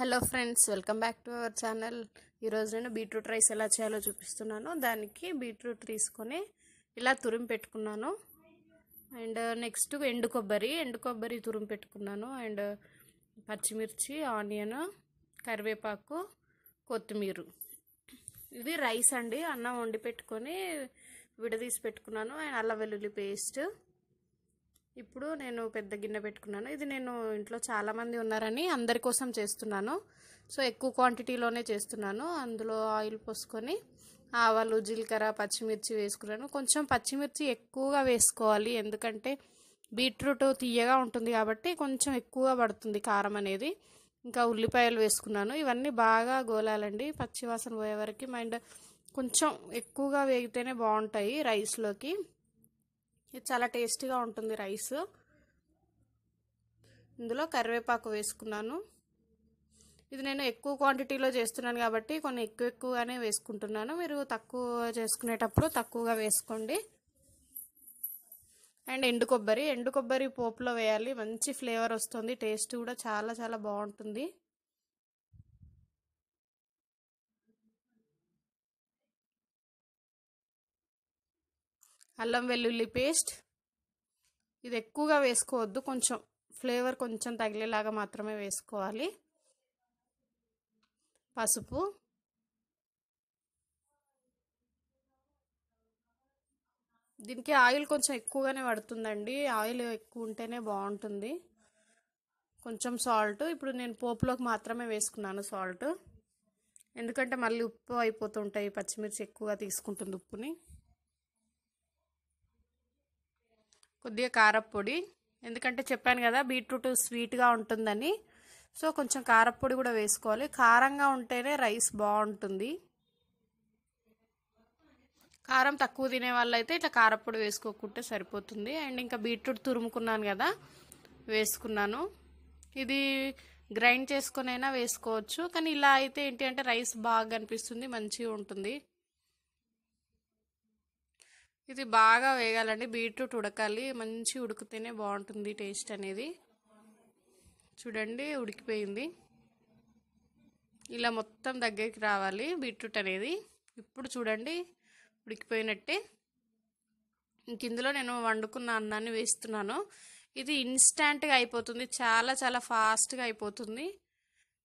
hello friends welcome back to our channel ఈరోజు నేను beetroot rice ఎలా చేయాలో చూపిస్తున్నాను దానికి బీట్రూట్ తీసుకొని ఇలా తురిమి పెట్టుకున్నాను అండ్ నెక్స్ట్ ఎండు కొబ్బరి ఎండు కొబ్బరి తురిమి పెట్టుకున్నాను అండ్ పచ్చిమిర్చి ఆనియన్ కరివేపాకు కొత్తిమీర ఇది రైస్ అండి అన్నం వండి పెట్టుకొని విడదీసి పెట్టుకున్నాను అండ్ అల్లం వెల్లుల్లి పేస్ట్ ఇప్పుడు నేను పెద్ద గిన్నె పెట్టుకున్నాను ఇది నేను ఇంట్లో చాలామంది ఉన్నారని అందరి కోసం చేస్తున్నాను సో ఎక్కువ క్వాంటిటీలోనే చేస్తున్నాను అందులో ఆయిల్ పోసుకొని ఆవాలు జీలకర్ర పచ్చిమిర్చి వేసుకున్నాను కొంచెం పచ్చిమిర్చి ఎక్కువగా వేసుకోవాలి ఎందుకంటే బీట్రూట్ తీయగా ఉంటుంది కాబట్టి కొంచెం ఎక్కువగా పడుతుంది కారం అనేది ఇంకా ఉల్లిపాయలు వేసుకున్నాను ఇవన్నీ బాగా గోలాలండి పచ్చివాసన పోయే వరకు మైండ్ కొంచెం ఎక్కువగా వేగితేనే బాగుంటాయి రైస్లోకి ఇది చాలా టేస్టీగా ఉంటుంది రైస్ ఇందులో కరివేపాకు వేసుకున్నాను ఇది నేను ఎక్కువ క్వాంటిటీలో చేస్తున్నాను కాబట్టి కొన్ని ఎక్కువ ఎక్కువగానే వేసుకుంటున్నాను మీరు తక్కువ చేసుకునేటప్పుడు తక్కువగా వేసుకోండి అండ్ ఎండు కొబ్బరి ఎండు కొబ్బరి పోపులో వేయాలి మంచి ఫ్లేవర్ వస్తుంది టేస్ట్ కూడా చాలా చాలా బాగుంటుంది అల్లం వెల్లుల్లి పేస్ట్ ఇది ఎక్కువగా వేసుకోవద్దు కొంచెం ఫ్లేవర్ కొంచెం తగిలేలాగా మాత్రమే వేసుకోవాలి పసుపు దీనికి ఆయిల్ కొంచెం ఎక్కువగానే పడుతుందండి ఆయిల్ ఎక్కువ ఉంటేనే బాగుంటుంది కొంచెం సాల్ట్ ఇప్పుడు నేను పోపులోకి మాత్రమే వేసుకున్నాను సాల్ట్ ఎందుకంటే మళ్ళీ ఉప్పు అయిపోతుంటాయి పచ్చిమిర్చి ఎక్కువగా తీసుకుంటుంది ఉప్పుని కొద్దిగా కారప్పొడి ఎందుకంటే చెప్పాను కదా బీట్రూట్ స్వీట్గా ఉంటుందని సో కొంచెం కారప్పొడి కూడా వేసుకోవాలి కారంగా ఉంటేనే రైస్ బాగుంటుంది కారం తక్కువ తినే వాళ్ళైతే ఇట్లా కారప్పొడి వేసుకోకుంటే సరిపోతుంది అండ్ ఇంకా బీట్రూట్ తురుముకున్నాను కదా వేసుకున్నాను ఇది గ్రైండ్ చేసుకునైనా వేసుకోవచ్చు కానీ ఇలా అయితే ఏంటి అంటే రైస్ బాగా అనిపిస్తుంది మంచిగా ఉంటుంది ఇది బాగా వేగాలండి బీట్రూట్ ఉడకాలి మంచి ఉడికితేనే బాగుంటుంది టేస్ట్ అనేది చూడండి ఉడికిపోయింది ఇలా మొత్తం దగ్గరికి రావాలి బీట్రూట్ అనేది ఇప్పుడు చూడండి ఉడికిపోయినట్టే ఇంక ఇందులో నేను వండుకున్న అన్నాన్ని వేస్తున్నాను ఇది ఇన్స్టాంట్గా అయిపోతుంది చాలా చాలా ఫాస్ట్గా అయిపోతుంది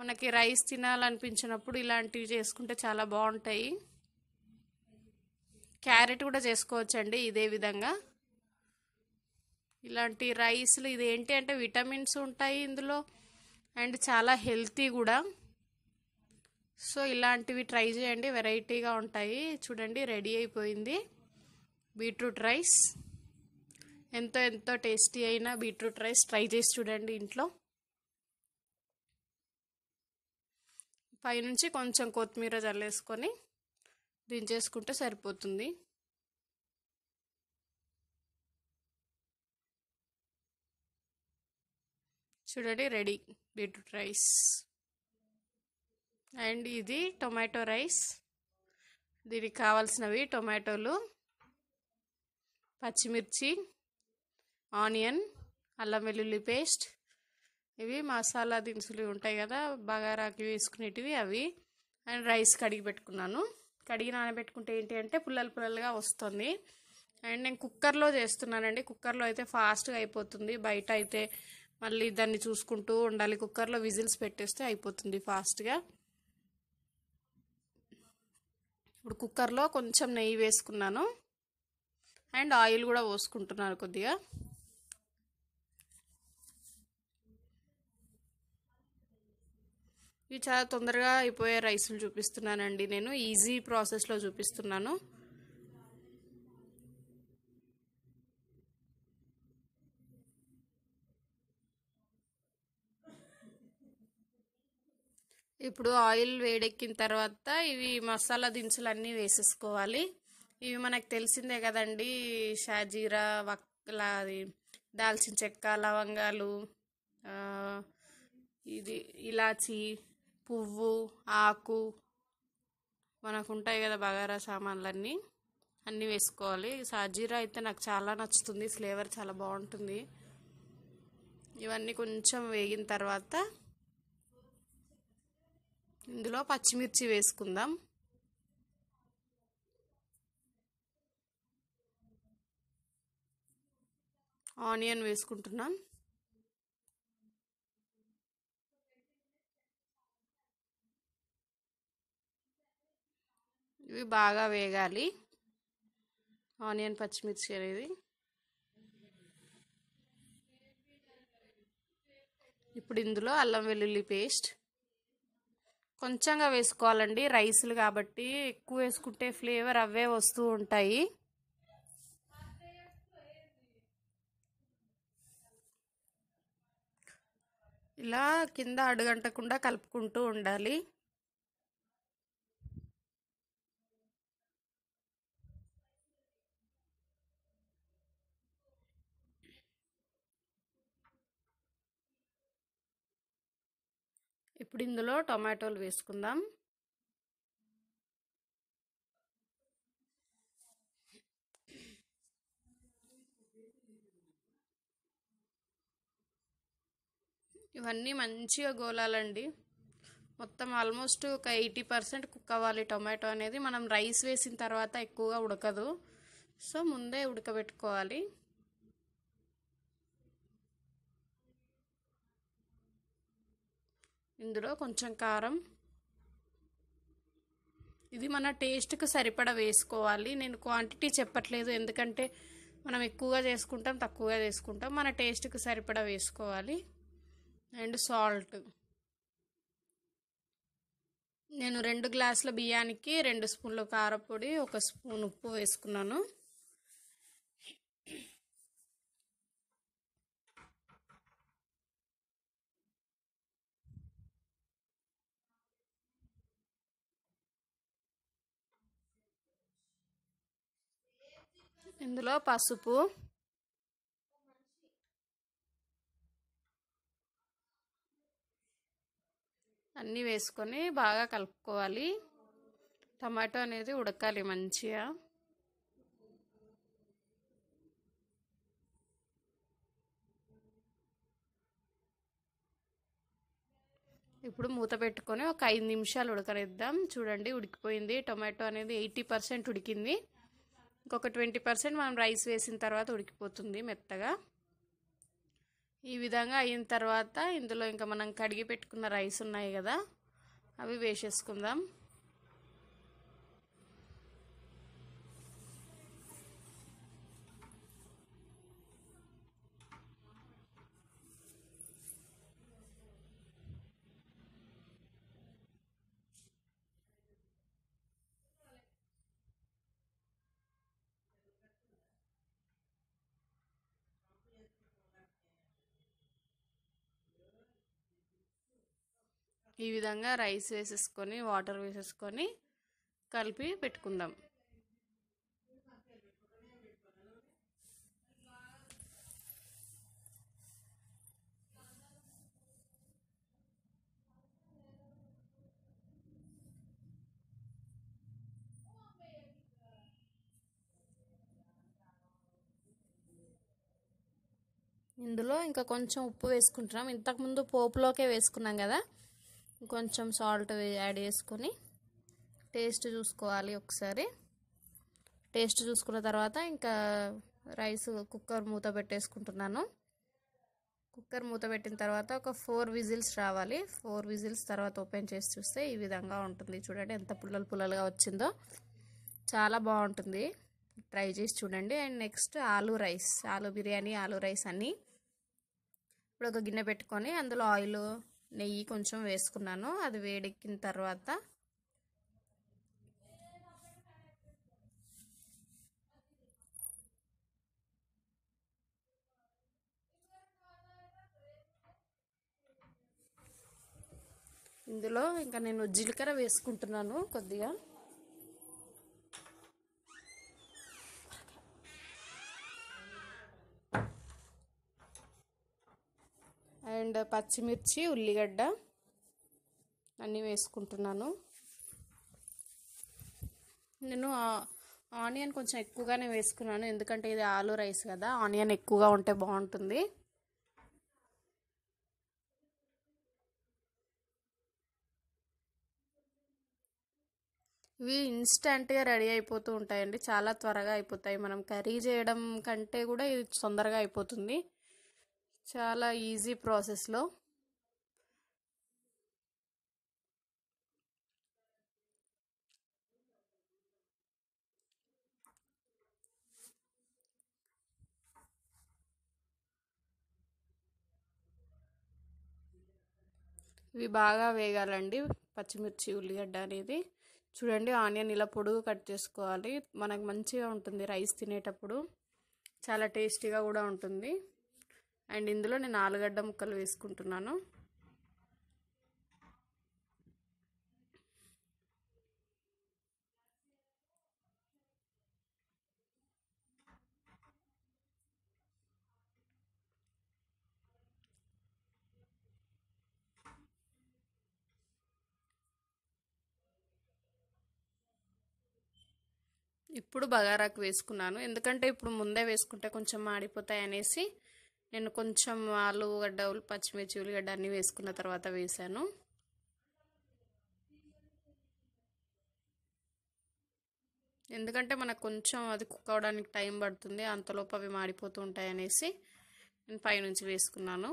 మనకి రైస్ తినాలనిపించినప్పుడు ఇలాంటివి చేసుకుంటే చాలా బాగుంటాయి క్యారెట్ కూడా చేసుకోవచ్చండి ఇదే విధంగా ఇలాంటి రైస్లు ఇది ఏంటి అంటే విటమిన్స్ ఉంటాయి ఇందులో అండ్ చాలా హెల్తీ కూడా సో ఇలాంటివి ట్రై చేయండి వెరైటీగా ఉంటాయి చూడండి రెడీ అయిపోయింది బీట్రూట్ రైస్ ఎంతో ఎంతో టేస్టీ అయిన బీట్రూట్ రైస్ ట్రై చేసి చూడండి ఇంట్లో పైనుంచి కొంచెం కొత్తిమీర చల్లేసుకొని దించేసుకుంటే సరిపోతుంది చూడండి రెడీ బీట్రూట్ రైస్ అండ్ ఇది టొమాటో రైస్ దీనికి కావాల్సినవి టొమాటోలు పచ్చిమిర్చి ఆనియన్ అల్లం వెల్లుల్లి పేస్ట్ ఇవి మసాలా దినుసులు ఉంటాయి కదా బగారాకి వేసుకునేటివి అవి అండ్ రైస్ కడిగి పెట్టుకున్నాను కడిగి నానబెట్టుకుంటే ఏంటి అంటే పుల్లలు పుల్లలుగా వస్తుంది అండ్ నేను కుక్కర్లో చేస్తున్నానండి కుక్కర్లో అయితే ఫాస్ట్గా అయిపోతుంది బయట అయితే మళ్ళీ దాన్ని చూసుకుంటూ ఉండాలి కుక్కర్లో విజిల్స్ పెట్టేస్తే అయిపోతుంది ఫాస్ట్గా ఇప్పుడు కుక్కర్లో కొంచెం నెయ్యి వేసుకున్నాను అండ్ ఆయిల్ కూడా పోసుకుంటున్నాను కొద్దిగా ఇవి చాలా తొందరగా అయిపోయే రైసులు చూపిస్తున్నానండి నేను ఈజీ ప్రాసెస్లో చూపిస్తున్నాను ఇప్పుడు ఆయిల్ వేడెక్కిన తర్వాత ఇవి మసాలా దినుసులు అన్నీ వేసేసుకోవాలి ఇవి మనకు తెలిసిందే కదండి షాజీరా వక్లా అది దాల్చిన చెక్క లవంగాలు ఇది ఇలాచి పువ్వు ఆకు మనకు ఉంటాయి కదా బగారా సామాన్లన్నీ అన్నీ వేసుకోవాలి సాజీరా అయితే నాకు చాలా నచ్చుతుంది ఫ్లేవర్ చాలా బాగుంటుంది ఇవన్నీ కొంచెం వేగిన తర్వాత ఇందులో పచ్చిమిర్చి వేసుకుందాం ఆనియన్ వేసుకుంటున్నాం ఇవి బాగా వేగాలి ఆనియన్ పచ్చిమిర్చి అనేది ఇప్పుడు ఇందులో అల్లం వెల్లుల్లి పేస్ట్ కొంచెంగా వేసుకోవాలండి రైస్లు కాబట్టి ఎక్కువ వేసుకుంటే ఫ్లేవర్ అవే వస్తూ ఉంటాయి ఇలా కింద అడుగంటకుండా కలుపుకుంటూ ఉండాలి ఇప్పుడు ఇందులో టొమాటోలు వేసుకుందాం ఇవన్నీ మంచిగా గోలాలండి మొత్తం ఆల్మోస్ట్ ఒక ఎయిటీ పర్సెంట్ కుక్ అవ్వాలి టొమాటో అనేది మనం రైస్ వేసిన తర్వాత ఎక్కువగా ఉడకదు సో ముందే ఉడకబెట్టుకోవాలి ఇందులో కొంచెం కారం ఇది మన టేస్ట్కి సరిపడ వేసుకోవాలి నేను క్వాంటిటీ చెప్పట్లేదు ఎందుకంటే మనం ఎక్కువగా చేసుకుంటాం తక్కువగా చేసుకుంటాం మన టేస్ట్కి సరిపడ వేసుకోవాలి అండ్ సాల్ట్ నేను రెండు గ్లాసుల బియ్యానికి రెండు స్పూన్లు కారపొడి ఒక స్పూన్ ఉప్పు వేసుకున్నాను ఇందులో పసుపు అన్నీ వేసుకొని బాగా కలుపుకోవాలి టమాటో అనేది ఉడకాలి మంచిగా ఇప్పుడు మూత పెట్టుకొని ఒక ఐదు నిమిషాలు ఉడకనిద్దాం చూడండి ఉడికిపోయింది టొమాటో అనేది ఎయిటీ పర్సెంట్ ఉడికింది ఇంకొక ట్వంటీ పర్సెంట్ మనం రైస్ వేసిన తర్వాత ఉడికిపోతుంది మెత్తగా ఈ విధంగా అయిన తర్వాత ఇందులో ఇంకా మనం కడిగి పెట్టుకున్న రైస్ ఉన్నాయి కదా అవి వేసేసుకుందాం ఈ విధంగా రైస్ వేసేసుకొని వాటర్ వేసేసుకొని కలిపి పెట్టుకుందాం ఇందులో ఇంకా కొంచెం ఉప్పు వేసుకుంటున్నాం ఇంతకుముందు పోపులోకే వేసుకున్నాం కదా కొంచెం సాల్ట్ యాడ్ చేసుకొని టేస్ట్ చూసుకోవాలి ఒకసారి టేస్ట్ చూసుకున్న తర్వాత ఇంకా రైస్ కుక్కర్ మూత పెట్టేసుకుంటున్నాను కుక్కర్ మూత పెట్టిన తర్వాత ఒక ఫోర్ విజిల్స్ రావాలి ఫోర్ విజిల్స్ తర్వాత ఓపెన్ చేసి చూస్తే ఈ విధంగా ఉంటుంది చూడండి ఎంత పుల్లలు పుల్లలుగా వచ్చిందో చాలా బాగుంటుంది ట్రై చేసి చూడండి and next aloo rice aloo biryani aloo rice అని ఇప్పుడు ఒక గిన్నె పెట్టుకొని అందులో ఆయిల్ నెయ్యి కొంచెం వేసుకున్నాను అది వేడెక్కిన తర్వాత ఇందులో ఇంకా నేను జీలకర్ర వేసుకుంటున్నాను కొద్దిగా అండ్ పచ్చిమిర్చి ఉల్లిగడ్డ అన్నీ వేసుకుంటున్నాను నేను ఆనియన్ కొంచెం ఎక్కువగానే వేసుకున్నాను ఎందుకంటే ఇది ఆలు రైస్ కదా ఆనియన్ ఎక్కువగా ఉంటే బాగుంటుంది ఇవి ఇన్స్టెంట్గా రెడీ అయిపోతూ ఉంటాయండి చాలా త్వరగా అయిపోతాయి మనం కర్రీ చేయడం కంటే కూడా ఇది తొందరగా అయిపోతుంది చాలా ఈజీ ప్రాసెస్లో ఇవి బాగా వేగాలండి పచ్చిమిర్చి ఉల్లిగడ్డ అనేది చూడండి ఆనియన్ ఇలా పొడుగు కట్ చేసుకోవాలి మనకు మంచిగా ఉంటుంది రైస్ తినేటప్పుడు చాలా టేస్టీగా కూడా ఉంటుంది అండ్ ఇందులో నేను ఆలుగడ్డ ముక్కలు వేసుకుంటున్నాను ఇప్పుడు బగారాకు వేసుకున్నాను ఎందుకంటే ఇప్పుడు ముందే వేసుకుంటే కొంచెం మాడిపోతాయి అనేసి నేను కొంచెం ఆలుగడ్డ పచ్చిమిర్చి ఉల్లిగడ్డ అన్నీ వేసుకున్న తర్వాత వేసాను ఎందుకంటే మనకు కొంచెం అది కుక్ అవడానికి టైం పడుతుంది అంతలోపు అవి మాడిపోతూ ఉంటాయి అనేసి నేను పైనుంచి వేసుకున్నాను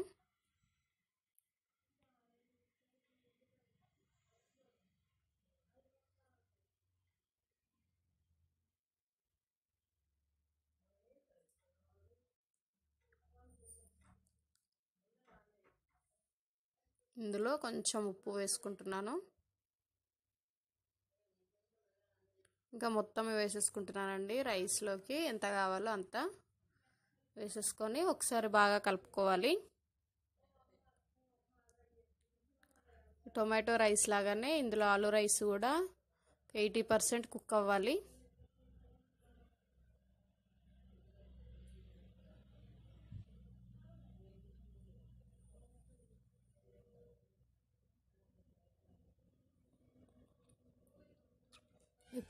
ఇందులో కొంచెం ఉప్పు వేసుకుంటున్నాను ఇంకా మొత్తం వేసేసుకుంటున్నానండి రైస్లోకి ఎంత కావాలో అంత వేసేసుకొని ఒకసారి బాగా కలుపుకోవాలి టొమాటో రైస్ లాగానే ఇందులో ఆలు రైస్ కూడా ఎయిటీ పర్సెంట్ కుక్ అవ్వాలి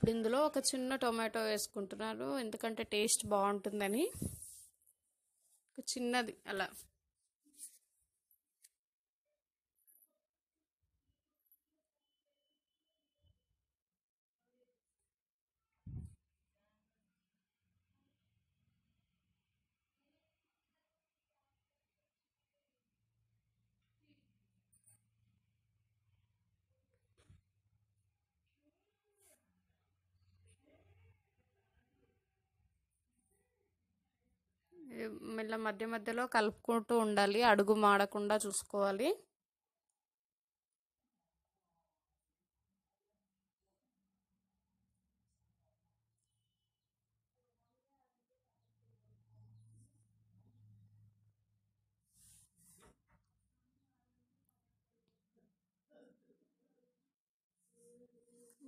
ఇప్పుడు ఇందులో ఒక చిన్న టొమాటో వేసుకుంటున్నాను ఎందుకంటే టేస్ట్ బాగుంటుందని చిన్నది అలా మళ్ళీ మధ్య మధ్యలో కలుపుకుంటూ ఉండాలి అడుగు మాడకుండా చూసుకోవాలి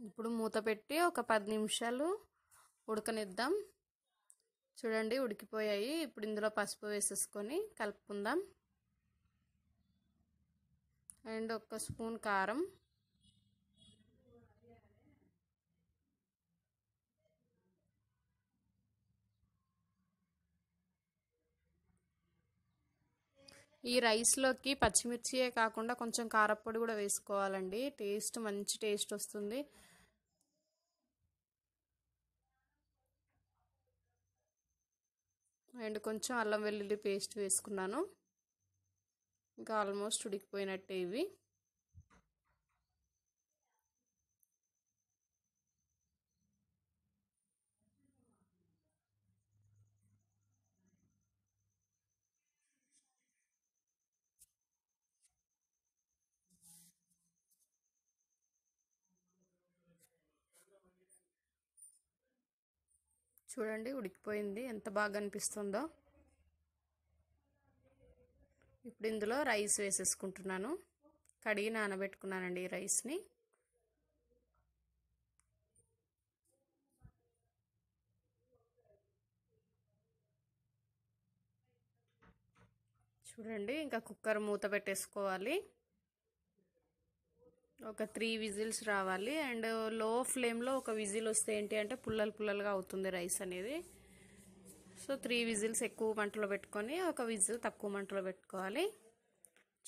ఇప్పుడు మూత పెట్టి ఒక పది నిమిషాలు ఉడకనిద్దాం చూడండి ఉడికిపోయాయి ఇప్పుడు ఇందులో పసుపు వేసేసుకొని కలుపుకుందాం అండ్ ఒక స్పూన్ కారం ఈ రైస్లోకి పచ్చిమిర్చియే కాకుండా కొంచెం కారపొడి కూడా వేసుకోవాలండి టేస్ట్ మంచి టేస్ట్ వస్తుంది అండ్ కొంచెం అల్లం వెల్లుల్లి పేస్ట్ వేసుకున్నాను ఇంకా ఆల్మోస్ట్ ఉడికిపోయినట్టే ఇవి చూడండి ఉడికిపోయింది ఎంత బాగా అనిపిస్తుందో ఇప్పుడు ఇందులో రైస్ వేసేసుకుంటున్నాను కడిగి నానబెట్టుకున్నానండి ఈ రైస్ని చూడండి ఇంకా కుక్కర్ మూత పెట్టేసుకోవాలి ఒక త్రీ విజిల్స్ రావాలి అండ్ లో ఫ్లేమ్లో ఒక విజిల్ వస్తే ఏంటి అంటే పుల్లలు పుల్లలుగా అవుతుంది రైస్ అనేది సో త్రీ విజిల్స్ ఎక్కువ మంటలో పెట్టుకొని ఒక విజిల్ తక్కువ మంటలో పెట్టుకోవాలి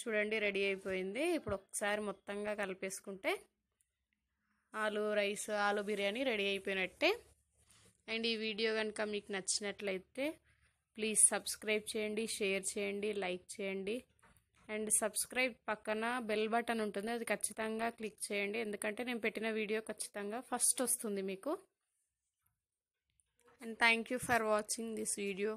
చూడండి రెడీ అయిపోయింది ఇప్పుడు ఒకసారి మొత్తంగా కలిపేసుకుంటే ఆలు రైస్ ఆలు బిర్యానీ రెడీ అయిపోయినట్టే అండ్ ఈ వీడియో కనుక మీకు నచ్చినట్లయితే ప్లీజ్ సబ్స్క్రైబ్ చేయండి షేర్ చేయండి లైక్ చేయండి అండ్ సబ్స్క్రైబ్ పక్కన బెల్ బటన్ ఉంటుంది అది ఖచ్చితంగా క్లిక్ చేయండి ఎందుకంటే నేను పెట్టిన వీడియో ఖచ్చితంగా ఫస్ట్ వస్తుంది మీకు and thank for watching this video